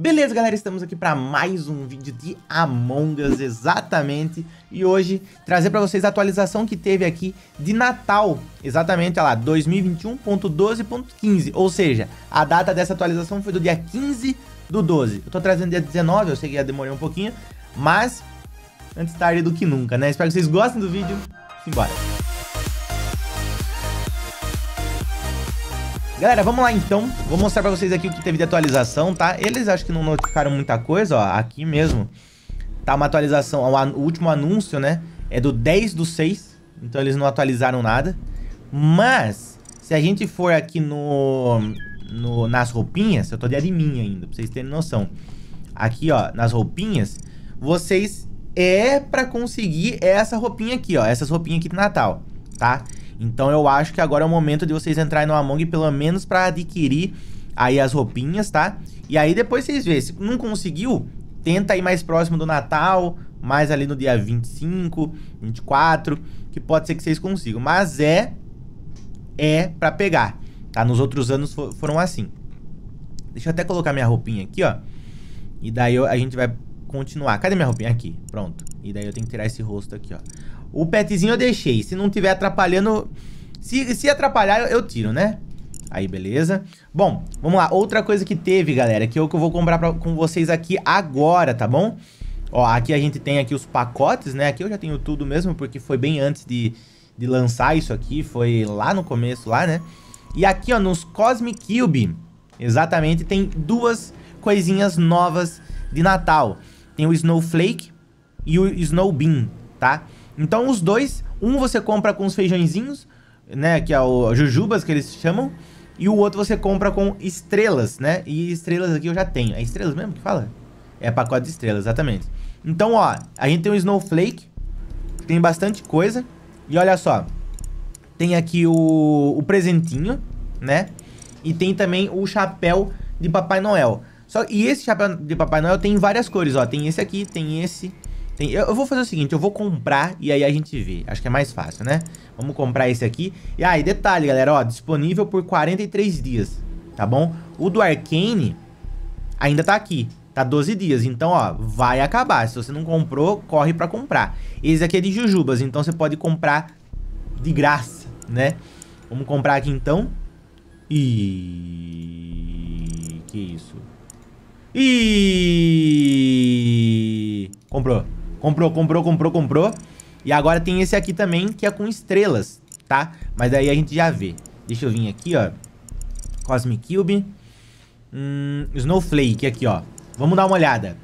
Beleza, galera, estamos aqui para mais um vídeo de Among Us, exatamente, e hoje trazer para vocês a atualização que teve aqui de Natal, exatamente, olha lá, 2021.12.15, ou seja, a data dessa atualização foi do dia 15 do 12, eu tô trazendo dia 19, eu sei que ia demorar um pouquinho, mas antes tarde do que nunca, né? Espero que vocês gostem do vídeo, simbora! Galera, vamos lá então. Vou mostrar pra vocês aqui o que teve de atualização, tá? Eles acho que não notificaram muita coisa, ó. Aqui mesmo tá uma atualização. O último anúncio, né? É do 10 do 6. Então eles não atualizaram nada. Mas, se a gente for aqui no, no nas roupinhas... Eu tô de admin ainda, pra vocês terem noção. Aqui, ó, nas roupinhas, vocês... É pra conseguir essa roupinha aqui, ó. Essas roupinhas aqui de Natal, Tá? Então eu acho que agora é o momento de vocês entrarem no Among pelo menos para adquirir aí as roupinhas, tá? E aí depois vocês vê, se não conseguiu, tenta ir mais próximo do Natal, mais ali no dia 25, 24, que pode ser que vocês consigam, mas é é para pegar, tá? Nos outros anos for, foram assim. Deixa eu até colocar minha roupinha aqui, ó. E daí eu, a gente vai continuar. Cadê minha roupinha? Aqui, pronto. E daí eu tenho que tirar esse rosto aqui, ó. O petzinho eu deixei. Se não tiver atrapalhando... Se, se atrapalhar, eu, tiro, né? Aí, beleza. Bom, vamos lá. Outra coisa que teve, galera, que é o que eu vou comprar pra, com vocês aqui agora, tá bom? Ó, aqui a gente tem aqui os pacotes, né? Aqui eu já tenho tudo mesmo, porque foi bem antes de, de lançar isso aqui. Foi lá no começo, lá, né? E aqui, ó, nos Cosmic Cube, exatamente, tem duas coisinhas novas de Natal. Tem o Snowflake e o Snowbeam, Tá? Então os dois, um você compra com os feijõezinhos, né, que é o jujubas que eles chamam, e o outro você compra com estrelas, né? E estrelas aqui eu já tenho. É estrelas mesmo que fala? É pacote de estrelas, exatamente. Então, ó, a gente tem o Snowflake, tem bastante coisa. E olha só, tem aqui o, o presentinho, né? E tem também o chapéu de Papai Noel. Só, e esse chapéu de Papai Noel tem várias cores, ó. Tem esse aqui, tem esse, tem, eu, eu, vou fazer o seguinte, eu vou comprar e aí a gente vê. Acho que é mais fácil, né? Vamos comprar esse aqui. E aí, ah, detalhe, galera, ó, disponível por 43 dias, tá bom? O do Arcane ainda tá aqui, tá 12 dias. Então, ó, vai acabar. Se você não comprou, corre pra comprar. Esse aqui é de Jujubas, então você pode comprar de graça, né? Vamos comprar aqui então. E... Que isso? E... Comprou. Comprou, comprou, comprou, comprou. E agora tem esse aqui também, que é com estrelas, tá? Mas aí a gente já vê. Deixa eu vir aqui, ó. Cosmic Cube. Hum, Snowflake aqui, ó. Vamos dar uma olhada.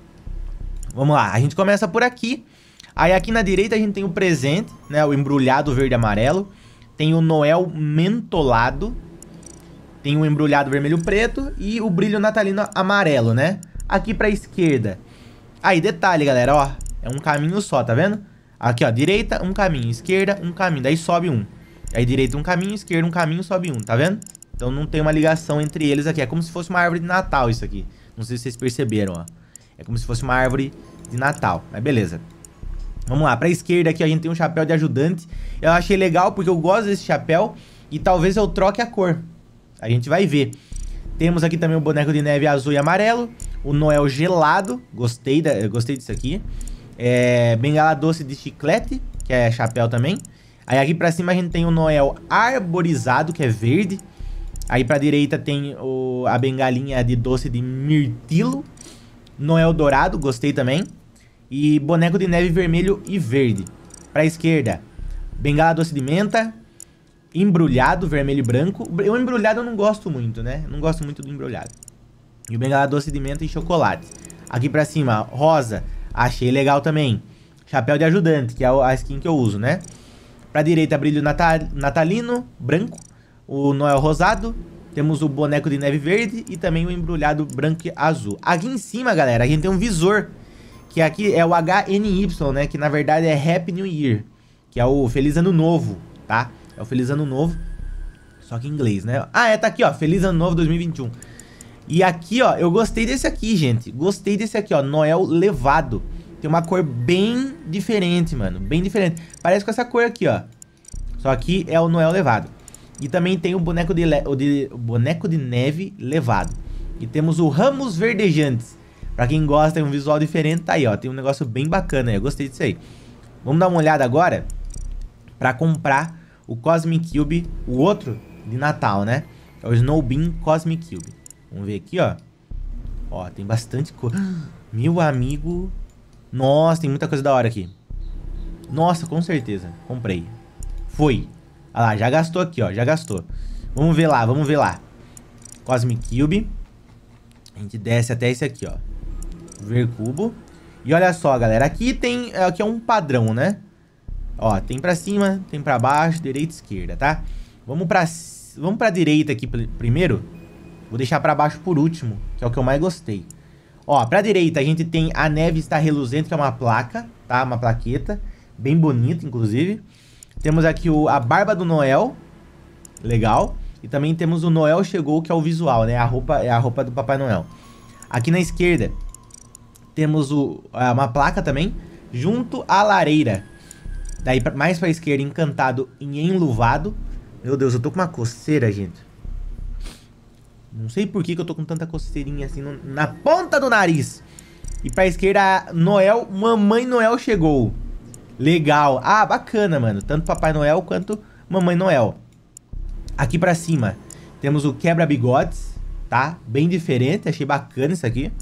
Vamos lá. A gente começa por aqui. Aí aqui na direita a gente tem o presente, né? O embrulhado verde e amarelo. Tem o Noel mentolado. Tem o embrulhado vermelho preto e o brilho natalino amarelo, né? Aqui pra esquerda. Aí, detalhe, galera, ó. É um caminho só, tá vendo? Aqui, ó, direita, um caminho, esquerda, um caminho, daí sobe um. Aí direita um caminho, esquerda um caminho, sobe um, tá vendo? Então não tem uma ligação entre eles aqui. É como se fosse uma árvore de Natal isso aqui. Não sei se vocês perceberam, ó. É como se fosse uma árvore de Natal. Mas beleza. Vamos lá, pra esquerda aqui a gente tem um chapéu de ajudante. Eu achei legal porque eu gosto desse chapéu e talvez eu troque a cor. A gente vai ver. Temos aqui também o boneco de neve azul e amarelo. O Noel gelado. Gostei, da, gostei disso aqui é, bengala doce de chiclete, que é chapéu também. Aí aqui pra cima a gente tem o Noel arborizado, que é verde. Aí pra direita tem o, a bengalinha de doce de mirtilo. Noel dourado, gostei também. E boneco de neve vermelho e verde. Pra esquerda, bengala doce de menta. Embrulhado, vermelho e branco. O embrulhado eu não gosto muito, né? Não gosto muito do embrulhado. E o bengala doce de menta e chocolate. Aqui pra cima, rosa, Achei legal também. Chapéu de ajudante, que é a skin que eu uso, né? Pra direita, brilho natal, natalino, branco. O Noel rosado. Temos o boneco de neve verde e também o embrulhado branco e azul. Aqui em cima, galera, a gente tem um visor. Que aqui é o HNY, né? Que na verdade é Happy New Year. Que é o Feliz Ano Novo, tá? É o Feliz Ano Novo. Só que em inglês, né? Ah, é, tá aqui, ó. Feliz Ano Novo 2021. E aqui, ó, eu gostei desse aqui, gente. Gostei desse aqui, ó, Noel Levado. Tem uma cor bem diferente, mano. Bem diferente. Parece com essa cor aqui, ó. Só que é o Noel Levado. E também tem o boneco de, o de o boneco de neve levado. E temos o Ramos Verdejantes. Pra quem gosta, tem um visual diferente, tá aí, ó. Tem um negócio bem bacana aí, eu gostei disso aí. Vamos dar uma olhada agora pra comprar o Cosmic Cube, o outro de Natal, né? É o Snowbeam Cosmic Cube. Vamos ver aqui, ó. Ó, tem bastante coisa. Meu amigo. Nossa, tem muita coisa da hora aqui. Nossa, com certeza. Comprei. Foi. Ah lá, já gastou aqui, ó. Já gastou. Vamos ver lá, vamos ver lá. Cosmic Cube. A gente desce até esse aqui, ó. Ver cubo. E olha só, galera. Aqui tem... Aqui é um padrão, né? Ó, tem pra cima, tem pra baixo, direita e esquerda, tá? Vamos pra... Vamos pra direita aqui primeiro. Vou deixar para baixo por último, que é o que eu mais gostei. Ó, pra direita a gente tem a neve está reluzente, que é uma placa, tá? Uma plaqueta, bem bonita, inclusive. Temos aqui o, a barba do Noel, legal. E também temos o Noel Chegou, que é o visual, né? A roupa, é a roupa do Papai Noel. Aqui na esquerda temos o, é, uma placa também, junto à lareira. Daí mais pra esquerda, encantado e enluvado. Meu Deus, eu tô com uma coceira, gente. Não sei por que, que eu tô com tanta coceirinha assim no, na ponta do nariz. E pra esquerda, Noel, Mamãe Noel chegou. Legal. Ah, bacana, mano. Tanto Papai Noel quanto Mamãe Noel. Aqui pra cima, temos o quebra-bigodes, tá? Bem diferente, achei bacana isso aqui.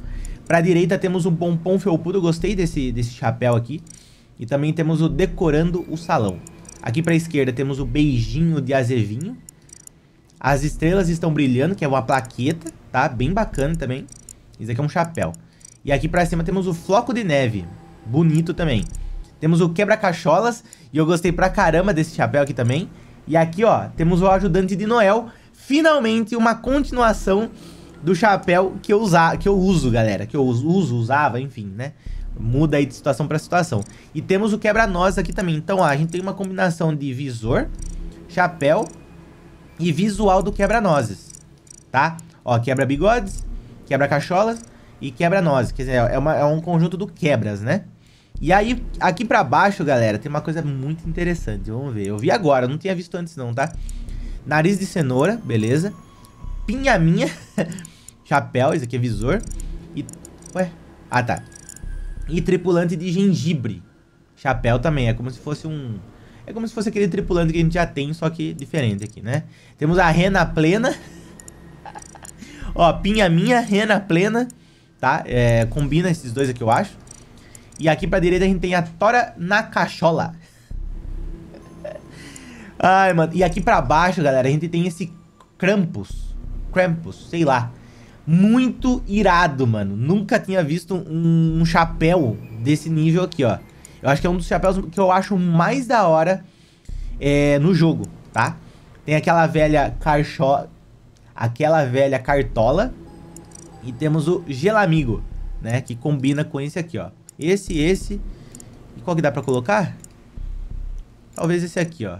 Pra direita temos o pompom felpudo, gostei desse, desse chapéu aqui. E também temos o decorando o salão. Aqui pra esquerda temos o beijinho de azevinho, as estrelas estão brilhando, que é uma plaqueta, tá? Bem bacana também. Isso aqui é um chapéu. E aqui pra cima temos o floco de neve. Bonito também. Temos o quebra-cacholas. E eu gostei pra caramba desse chapéu aqui também. E aqui, ó, temos o ajudante de Noel. Finalmente, uma continuação do chapéu que eu, usa, que eu uso, galera. Que eu uso, usava, enfim, né? Muda aí de situação pra situação. E temos o quebra nós aqui também. Então, ó, a gente tem uma combinação de visor, chapéu e visual do quebra-nozes, tá? Ó, quebra bigodes, quebra cacholas e quebra nozes. Quer dizer, é, uma, é um conjunto do quebras, né? E aí, aqui pra baixo, galera, tem uma coisa muito interessante. Vamos ver. Eu vi agora, não tinha visto antes não, tá? Nariz de cenoura, beleza. Pinhaminha. Chapéu, isso aqui é visor. E... Ué? Ah, tá. E tripulante de gengibre. Chapéu também, é como se fosse um... É como se fosse aquele tripulante que a gente já tem, só que diferente aqui, né? Temos a rena plena. Ó, pinha minha, rena plena, tá? É, combina esses dois aqui, eu acho. E aqui pra direita a gente tem a tora na cachola. Ai, mano. E aqui pra baixo, galera, a gente tem esse Krampus. Krampus, sei lá. Muito irado, mano. Nunca tinha visto um, um chapéu desse nível aqui, ó. Eu acho que é um dos chapéus que eu acho mais da hora é, no jogo, tá? Tem aquela velha carcho... Aquela velha cartola. E temos o gelamigo, né? Que combina com esse aqui, ó. Esse, esse. E qual que dá pra colocar? Talvez esse aqui, ó.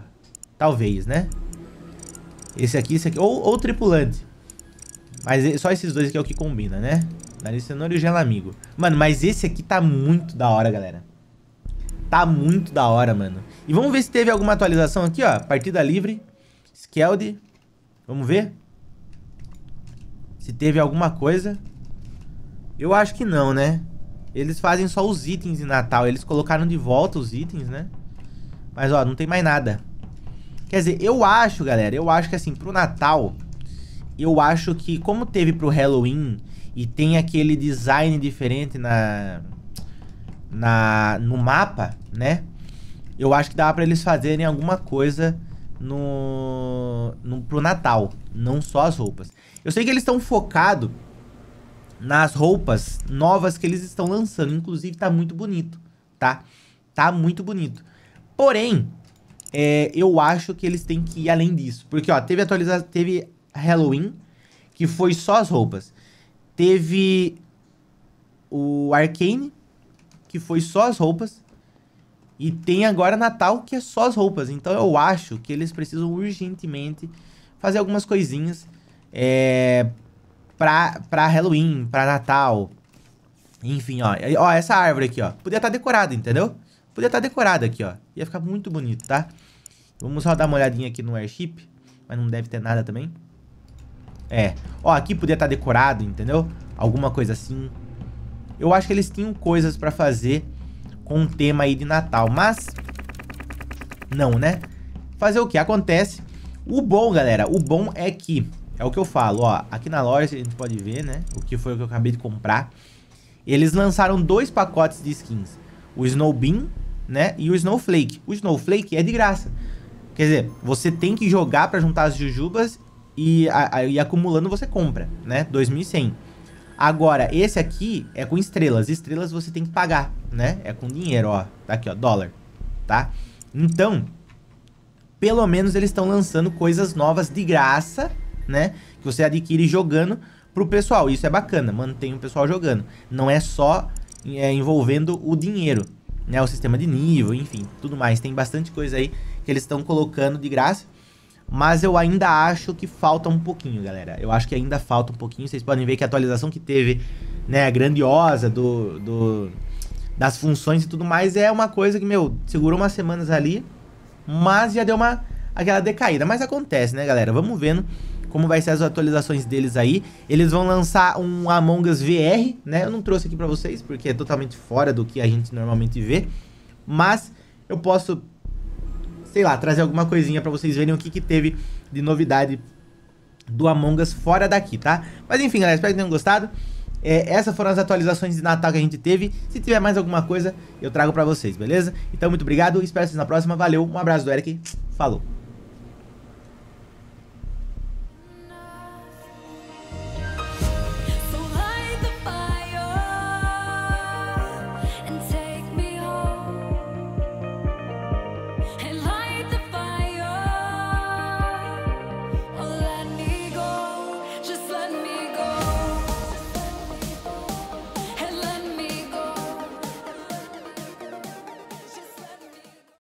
Talvez, né? Esse aqui, esse aqui. Ou, ou tripulante. Mas é só esses dois aqui é o que combina, né? Nariz cenoura e o gelamigo. Mano, mas esse aqui tá muito da hora, galera. Tá muito da hora, mano. E vamos ver se teve alguma atualização aqui, ó. Partida livre. Skeld. Vamos ver? Se teve alguma coisa. Eu acho que não, né? Eles fazem só os itens de Natal. Eles colocaram de volta os itens, né? Mas, ó, não tem mais nada. Quer dizer, eu acho, galera, eu acho que assim, pro Natal, eu acho que como teve pro Halloween e tem aquele design diferente na na, no mapa, né? Eu acho que dava para eles fazerem alguma coisa no, no pro Natal, não só as roupas. Eu sei que eles estão focados nas roupas novas que eles estão lançando, inclusive tá muito bonito, tá? Tá muito bonito. Porém, é, eu acho que eles têm que ir além disso, porque ó, teve atualização, teve Halloween, que foi só as roupas. Teve o Arcane, que foi só as roupas. E tem agora Natal, que é só as roupas. Então eu acho que eles precisam urgentemente fazer algumas coisinhas é, pra, pra Halloween, pra Natal. Enfim, ó. Ó, essa árvore aqui, ó. Podia estar tá decorada, entendeu? Podia estar tá decorada aqui, ó. Ia ficar muito bonito, tá? Vamos só dar uma olhadinha aqui no airship. Mas não deve ter nada também. É. Ó, aqui podia estar tá decorado, entendeu? Alguma coisa assim. Eu acho que eles tinham coisas para fazer com o tema aí de Natal, mas não, né? Fazer o que acontece. O bom, galera, o bom é que é o que eu falo, ó, aqui na loja a gente pode ver, né, o que foi o que eu acabei de comprar. Eles lançaram dois pacotes de skins, o Snowbean, né, e o Snowflake. O Snowflake é de graça. Quer dizer, você tem que jogar para juntar as jujubas e, a, a, e acumulando você compra, né, 2100. Agora, esse aqui é com estrelas. Estrelas você tem que pagar, né? É com dinheiro, ó. Tá aqui, ó, dólar, tá? Então, pelo menos eles estão lançando coisas novas de graça, né? Que você adquire jogando pro pessoal. Isso é bacana, mantém o pessoal jogando. Não é só é, envolvendo o dinheiro, né? O sistema de nível, enfim, tudo mais. Tem bastante coisa aí que eles estão colocando de graça. Mas eu ainda acho que falta um pouquinho, galera. Eu acho que ainda falta um pouquinho. Vocês podem ver que a atualização que teve, né, grandiosa do, do das funções e tudo mais é uma coisa que, meu, segurou umas semanas ali, mas já deu uma aquela decaída. Mas acontece, né, galera? Vamos vendo como vai ser as atualizações deles aí. Eles vão lançar um Among Us VR, né? Eu não trouxe aqui para vocês porque é totalmente fora do que a gente normalmente vê, mas eu posso sei lá, trazer alguma coisinha para vocês verem o que, que teve de novidade do Among Us fora daqui, tá? Mas enfim, galera, espero que tenham gostado. É, essas foram as atualizações de Natal que a gente teve. Se tiver mais alguma coisa, eu trago pra vocês, beleza? Então, muito obrigado. Espero vocês na próxima. Valeu, um abraço do Eric. Falou.